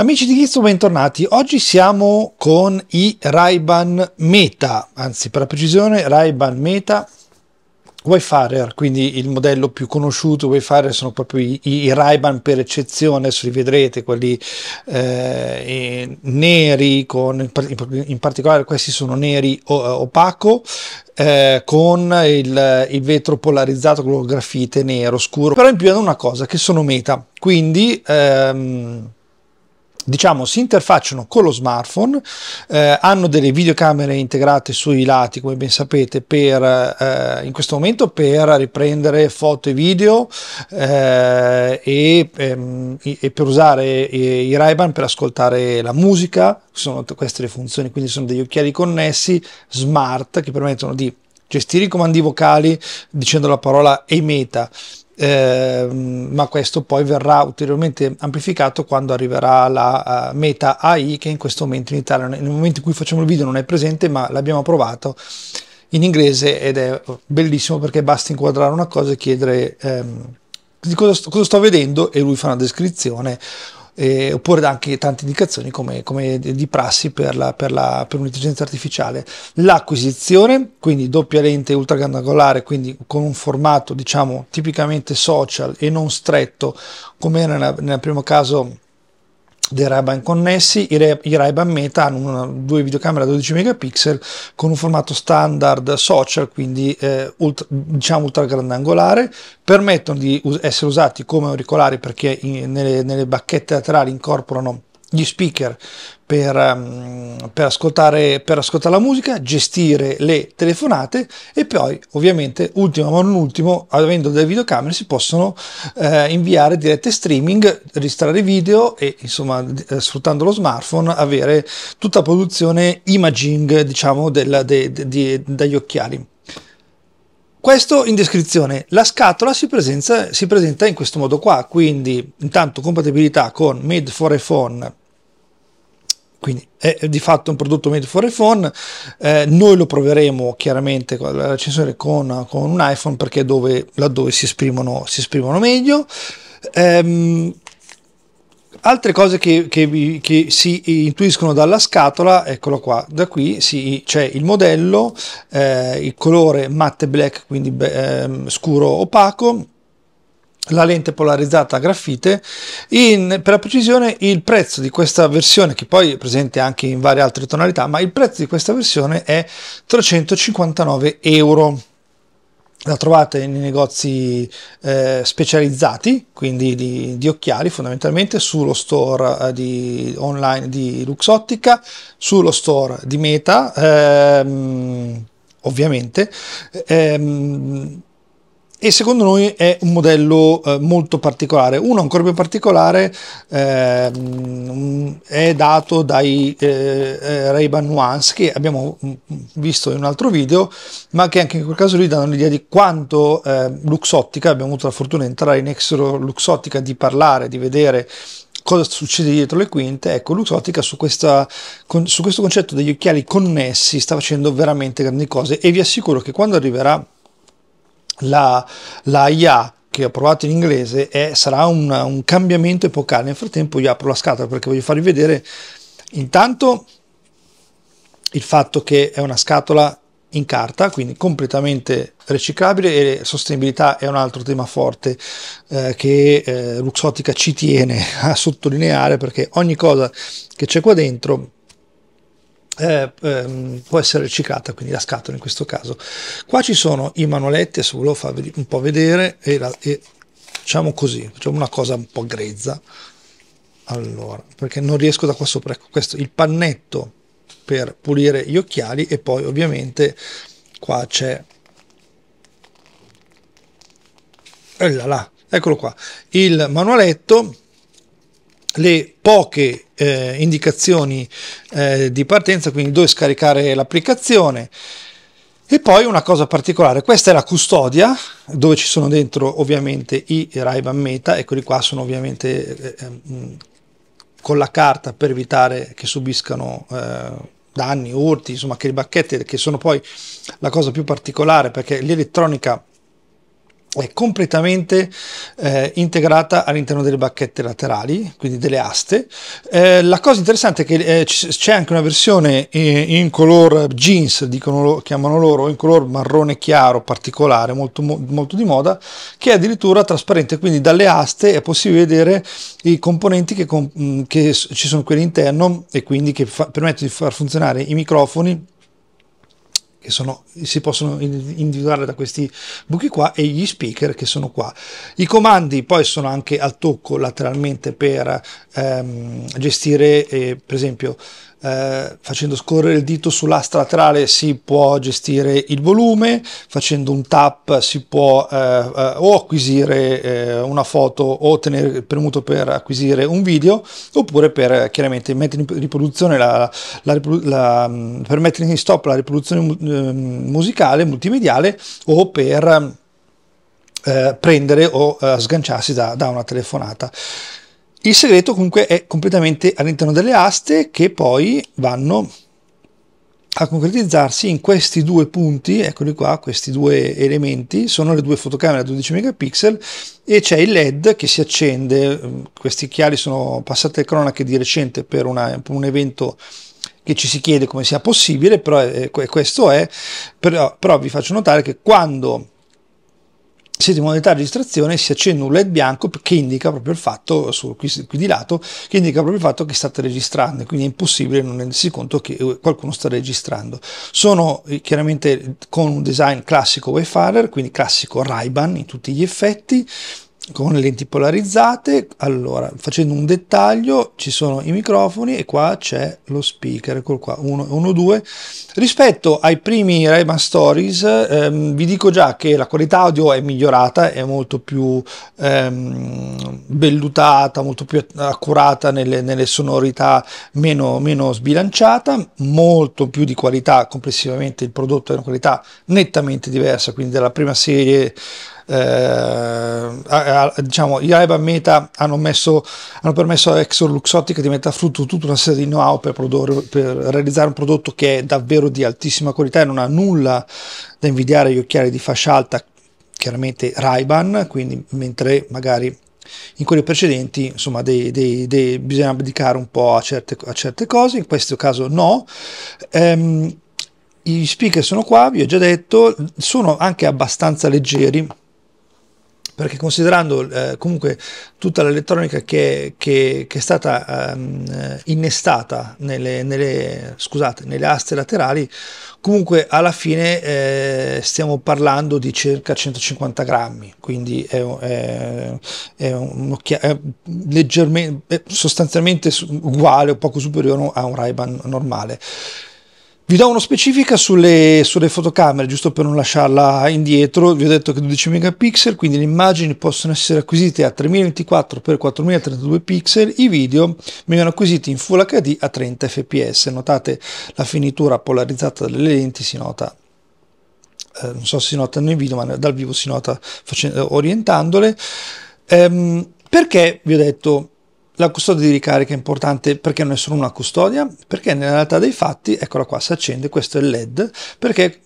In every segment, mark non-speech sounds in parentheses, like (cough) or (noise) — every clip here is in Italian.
Amici di Gizzo, bentornati. Oggi siamo con i Ray-Ban Meta, anzi per la precisione Ray-Ban Meta Wayfarer, quindi il modello più conosciuto, Wayfarer sono proprio i, i Ray-Ban per eccezione, adesso li vedrete, quelli eh, neri, con, in particolare questi sono neri eh, opaco, eh, con il, il, vetro polarizzato, con grafite nero scuro, però in più hanno una cosa, che sono Meta, quindi... Ehm, diciamo, si interfacciano con lo smartphone, eh, hanno delle videocamere integrate sui lati, come ben sapete, per, eh, in questo momento per riprendere foto e video eh, e, ehm, e, per usare i, eh, i Ray-Ban per ascoltare la musica, sono queste le funzioni, quindi sono degli occhiali connessi smart che permettono di gestire i comandi vocali dicendo la parola e meta Ehm, ma questo poi verrà ulteriormente amplificato quando arriverà la uh, Meta AI che in questo momento in Italia, nel momento in cui facciamo il video non è presente, ma l'abbiamo provato in inglese ed è oh, bellissimo perché basta inquadrare una cosa e chiedere ehm, di cosa sto, cosa sto vedendo e lui fa una descrizione eh, oppure dà anche tante indicazioni come, come di prassi per, la, per, la, per un'intelligenza artificiale. L'acquisizione, quindi doppia lente ultragrandangolare, quindi con un formato diciamo tipicamente social e non stretto, come era nel primo caso dei Ray-Ban connessi, i, Ray- ban Meta hanno una, due videocamere da 12 megapixel con un formato standard social, quindi eh, ultra, diciamo ultra grandangolare, permettono di us- essere usati come auricolari perché in, nelle, nelle bacchette laterali incorporano gli speaker per, ehm, per, ascoltare, per, ascoltare, la musica, gestire le telefonate e poi ovviamente, ultimo ma non ultimo, avendo delle videocamere si possono eh, inviare dirette streaming, registrare video e insomma eh, sfruttando lo smartphone avere tutta la produzione imaging diciamo della, de, de, de, dagli occhiali. Questo in descrizione. La scatola si, presenza, si presenta in questo modo qua, quindi intanto compatibilità con Made for iPhone quindi è di fatto un prodotto made for iPhone eh, noi lo proveremo chiaramente con la con, con, un iPhone perché dove, laddove si esprimono, si esprimono meglio ehm, altre cose che, che, che, si intuiscono dalla scatola eccolo qua da qui si, c'è il modello eh, il colore matte black quindi eh, scuro opaco la lente polarizzata a graffite. In, per la precisione, il prezzo di questa versione, che poi è presente anche in varie altre tonalità, ma il prezzo di questa versione è 359 euro. La trovate nei negozi eh, specializzati, quindi di, di, occhiali, fondamentalmente sullo store eh, di, online di Luxottica, sullo store di Meta, ehm, ovviamente. Ehm, e secondo noi è un modello eh, molto particolare. Uno ancora più particolare eh, è dato dai eh, eh Ray-Ban Nuance che abbiamo mm, mm, visto in un altro video, ma che anche in quel caso lì danno l'idea di quanto eh, Luxottica, abbiamo avuto la fortuna di entrare in Exero Luxottica, di parlare, di vedere cosa succede dietro le quinte, ecco Luxottica su, questa, con, su questo concetto degli occhiali connessi sta facendo veramente grandi cose e vi assicuro che quando arriverà la, la IA che ho provato in inglese è, sarà un, un cambiamento epocale. Nel frattempo io apro la scatola perché voglio farvi vedere intanto il fatto che è una scatola in carta, quindi completamente riciclabile e sostenibilità è un altro tema forte eh, che eh, Luxottica ci tiene (laughs) a sottolineare perché ogni cosa che c'è qua dentro eh, ehm, può essere riciclata, quindi la scatola in questo caso. Qua ci sono i manualetti, adesso volevo farvi un po' vedere e, la, e facciamo così, facciamo una cosa un po' grezza. Allora, perché non riesco da qua sopra, ecco questo, il pannetto per pulire gli occhiali e poi ovviamente qua c'è là, là, eccolo qua, il manualetto le poche eh, indicazioni eh, di partenza, quindi dove scaricare l'applicazione. E poi una cosa particolare, questa è la custodia, dove ci sono dentro ovviamente i Ray-Ban Meta, eccoli qua sono ovviamente eh, eh con la carta per evitare che subiscano eh, danni, urti, insomma che le bacchette, che sono poi la cosa più particolare, perché l'elettronica è completamente eh, integrata all'interno delle bacchette laterali, quindi delle aste. Eh, la cosa interessante è che eh, c'è anche una versione eh, in color jeans, dicono, chiamano loro, in color marrone chiaro particolare, molto, molto di moda, che è addirittura trasparente, quindi dalle aste è possibile vedere i componenti che, che ci sono qui all'interno e quindi che permettono di far funzionare i microfoni che sono, si possono individuare da questi buchi qua e gli speaker che sono qua. I comandi poi sono anche al tocco lateralmente per ehm, gestire eh, per esempio eh, facendo scorrere il dito sull'asta laterale si può gestire il volume, facendo un tap si può eh, eh, o acquisire eh, una foto o tenere premuto per acquisire un video oppure per chiaramente mettere in riproduzione la, la, la, mm, per mettere in stop la riproduzione Ehm, musicale, multimediale o per eh, prendere o eh, sganciarsi da, da una telefonata. Il segreto comunque è completamente all'interno delle aste che poi vanno a concretizzarsi in questi due punti, eccoli qua, questi due elementi, sono le due fotocamere a 12 megapixel e c'è il LED che si accende, questi chiari sono passate cronache di recente per una, un evento che ci si chiede come sia possibile, però eh, questo è, però, però vi faccio notare che quando siete in modalità registrazione si accende un led bianco che indica proprio il fatto, su, qui, qui, di lato, che indica proprio il fatto che state registrando, quindi è impossibile non rendersi conto che eh, qualcuno sta registrando. Sono eh, chiaramente con un design classico Wayfarer, quindi classico Ray-Ban in tutti gli effetti, con le lenti polarizzate allora facendo un dettaglio ci sono i microfoni e qua c'è lo speaker eccolo qua 1-2 rispetto ai primi Rayman Stories ehm, vi dico già che la qualità audio è migliorata è molto più ehm, bellutata molto più accurata nelle, nelle sonorità meno, meno sbilanciata molto più di qualità complessivamente il prodotto è una qualità nettamente diversa quindi dalla prima serie eh, diciamo, Iaiba e Meta hanno, messo, hanno permesso a Exor Luxottica di mettere a frutto tutta una serie di know-how per, produrre, per realizzare un prodotto che è davvero di altissima qualità e non ha nulla da invidiare agli occhiali di fascia alta, chiaramente Ray-Ban, quindi mentre magari in quelli precedenti insomma dei, dei, dei, bisogna abdicare un po' a certe, a certe, cose in questo caso no ehm, i speaker sono qua vi ho già detto sono anche abbastanza leggeri perché considerando eh, comunque tutta l'elettronica che, che, che è stata ehm, eh, innestata nelle, nelle, scusate, nelle aste laterali, comunque alla fine eh, stiamo parlando di circa 150 grammi, quindi è, è, è, è leggermente, sostanzialmente uguale o poco superiore a un Ray-Ban normale. Vi do uno specifica sulle, sulle, fotocamere, giusto per non lasciarla indietro, vi ho detto che 12 megapixel, quindi le immagini possono essere acquisite a 3024x4032 pixel, i video vengono acquisiti in Full HD a 30 fps, notate la finitura polarizzata delle lenti si nota eh, non so se si nota nel video, ma dal vivo si nota facendo, orientandole. Ehm, perché vi ho detto la custodia di ricarica è importante perché non è solo una custodia, perché nella realtà dei fatti, eccola qua, si accende, questo è il LED, perché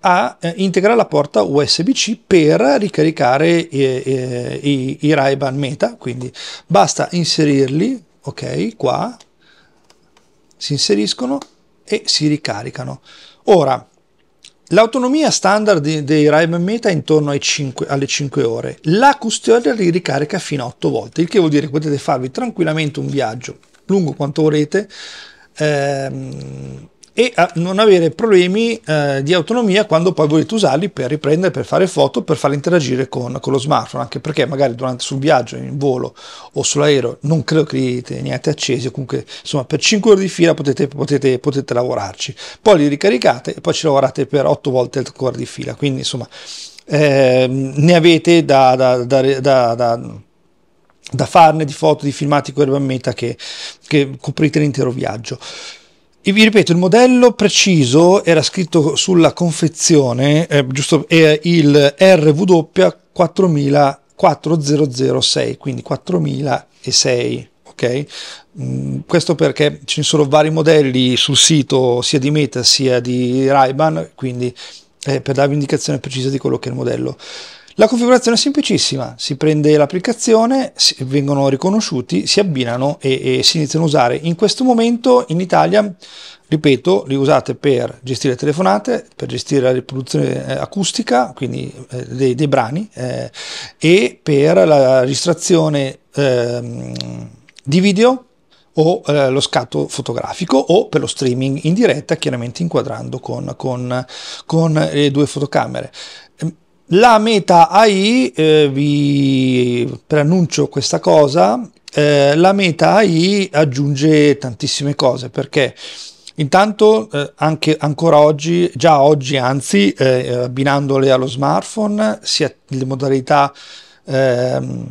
ha, eh, integra la porta USB-C per ricaricare eh, eh, i, i Ray-Ban Meta, quindi basta inserirli, ok, qua, si inseriscono e si ricaricano. Ora, L'autonomia standard dei Rime Meta è intorno 5, alle 5 ore. La custodia li ricarica fino a 8 volte, il che vuol dire che potete farvi tranquillamente un viaggio lungo quanto volete, ehm, e a non avere problemi eh, di autonomia quando poi volete usarli per riprendere, per fare foto, per farli interagire con, con lo smartphone, anche perché magari durante sul viaggio, in volo o sull'aereo non credo che li teniate accesi, comunque insomma per 5 ore di fila potete, potete, potete lavorarci, poi li ricaricate e poi ci lavorate per 8 volte ancora di fila, quindi insomma eh, ne avete da, da, da, da da farne di foto, di filmati con Urban Meta che, che coprite l'intero viaggio. Vi ripeto, il modello preciso era scritto sulla confezione, eh, giusto, eh, il RW 4000, 4006, quindi 4006, ok? Mm, questo perché ci sono vari modelli sul sito sia di Meta sia di Raiban, quindi eh, per darvi un'indicazione precisa di quello che è il modello. La configurazione è semplicissima, si prende l'applicazione, vengono riconosciuti, si abbinano e, e, si iniziano a usare. In questo momento in Italia, ripeto, li usate per gestire telefonate, per gestire la riproduzione eh, acustica, quindi eh, dei, dei, brani, eh, e per la registrazione eh, di video o eh, lo scatto fotografico o per lo streaming in diretta, chiaramente inquadrando con, con, con le due fotocamere. Ehm, la meta AI, eh, vi preannuncio questa cosa, eh, la meta AI aggiunge tantissime cose perché intanto eh, anche ancora oggi, già oggi anzi, eh, abbinandole allo smartphone, sia le modalità ehm,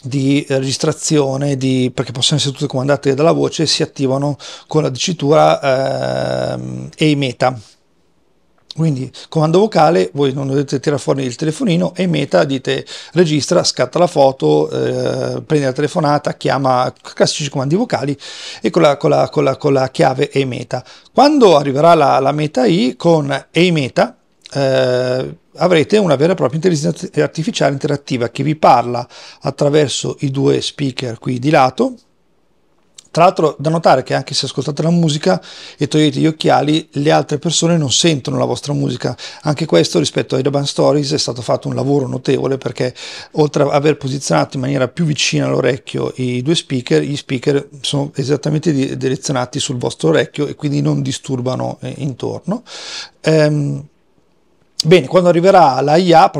di registrazione, di, perché possono essere tutte comandate dalla voce, si attivano con la dicitura ehm, e i meta quindi comando vocale, voi non dovete tirare fuori il telefonino e meta dite registra, scatta la foto, eh, prende la telefonata, chiama classici comandi vocali e con la, con la, con la, con la chiave e meta. Quando arriverà la, la meta i con e meta eh, avrete una vera e propria intelligenza artificiale interattiva che vi parla attraverso i due speaker qui di lato tra l'altro da notare che anche se ascoltate la musica e togliete gli occhiali, le altre persone non sentono la vostra musica. Anche questo rispetto ai Daban Stories è stato fatto un lavoro notevole perché oltre ad aver posizionato in maniera più vicina all'orecchio i due speaker, gli speaker sono esattamente direzionati sul vostro orecchio e quindi non disturbano eh, intorno. Ehm, Bene, quando arriverà la IA,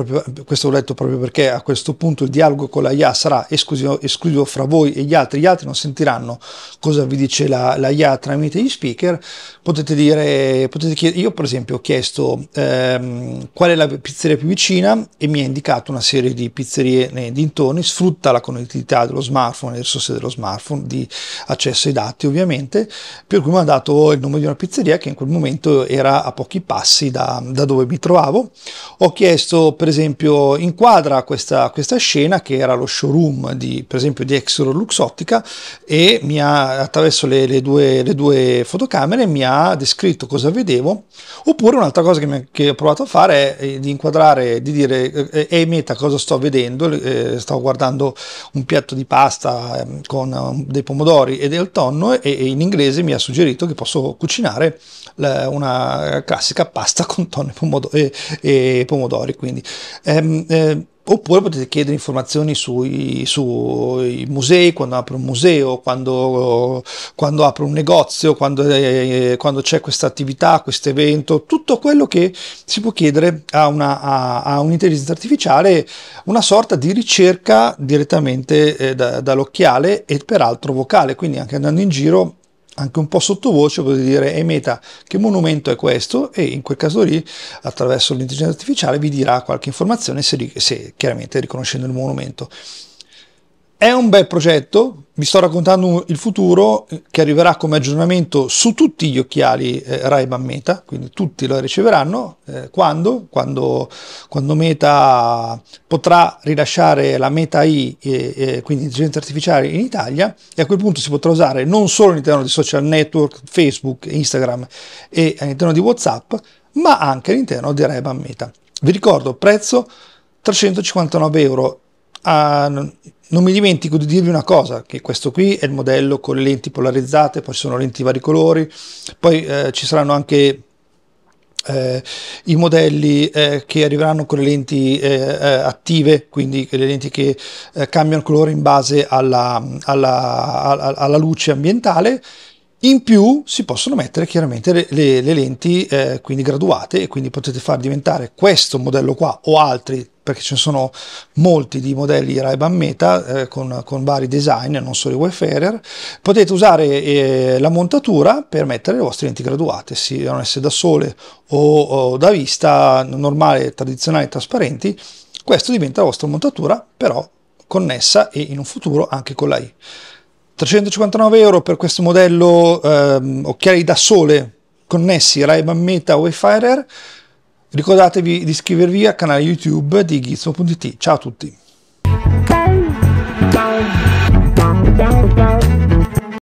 questo l'ho detto proprio perché a questo punto il dialogo con la IA sarà esclusivo, esclusivo fra voi e gli altri, gli altri non sentiranno cosa vi dice la, la IA tramite gli speaker, potete dire, potete chiedere, io per esempio ho chiesto ehm, qual è la pizzeria più vicina e mi ha indicato una serie di pizzerie nei eh, dintorni, sfrutta la connettività dello smartphone, le risorse dello smartphone, di accesso ai dati ovviamente, per cui mi ha dato il nome di una pizzeria che in quel momento era a pochi passi da, da dove mi trovavo lavoravo, ho chiesto per esempio inquadra questa, questa scena che era lo showroom di, per esempio di Exor Luxottica e mi ha, attraverso le, le, due, le due fotocamere mi ha descritto cosa vedevo, oppure un'altra cosa che, mi, che ho provato a fare è eh, di inquadrare, di dire eh, eh meta cosa sto vedendo, eh, stavo guardando un piatto di pasta ehm, con um, dei pomodori e del tonno e, e in inglese mi ha suggerito che posso cucinare una classica pasta (laughs) con tonno e pomodori. e, e pomodori. Quindi. Ehm, eh, oppure potete chiedere informazioni sui, sui, musei, quando apro un museo, quando, quando apro un negozio, quando, eh, eh, quando c'è questa attività, questo evento, tutto quello che si può chiedere a, una, a, a un'intelligenza artificiale, una sorta di ricerca direttamente eh, da, dall'occhiale e peraltro vocale, quindi anche andando in giro anche un po' sottovoce potete dire e meta che monumento è questo e in quel caso lì attraverso l'intelligenza artificiale vi dirà qualche informazione se, se chiaramente riconoscendo il monumento è un bel progetto, vi sto raccontando il futuro eh, che arriverà come aggiornamento su tutti gli occhiali eh, Ray-Ban Meta, quindi tutti lo riceveranno. Eh, quando? quando? quando? Meta potrà rilasciare la Meta I, e, eh, e, eh, quindi intelligenza artificiale, in Italia e a quel punto si potrà usare non solo all'interno di social network, Facebook, Instagram e all'interno di WhatsApp, ma anche all'interno di Ray-Ban Meta. Vi ricordo, prezzo 359 euro Ah, non mi dimentico di dirvi una cosa, che questo qui è il modello con le lenti polarizzate, poi ci sono lenti vari colori, poi eh, ci saranno anche eh, i modelli eh, che arriveranno con le lenti eh, eh, attive, quindi le lenti che eh, cambiano colore in base alla, alla, alla, alla luce ambientale, in più si possono mettere chiaramente le, le, le lenti eh, quindi graduate e quindi potete far diventare questo modello qua o altri perché ce ne sono molti di modelli Ray-Ban Meta eh, con, con, vari design, non solo i Wayfarer. Potete usare eh, la montatura per mettere le vostre lenti graduate, siano esse da sole o, o da vista, normale, tradizionale, trasparenti. Questo diventa la vostra montatura, però connessa e in un futuro anche con la I. 359 euro per questo modello ehm, occhiali da sole connessi Ray-Ban Meta Wayfarer. Ricordatevi di iscrivervi al canale YouTube di Gizmo.it. Ciao a tutti!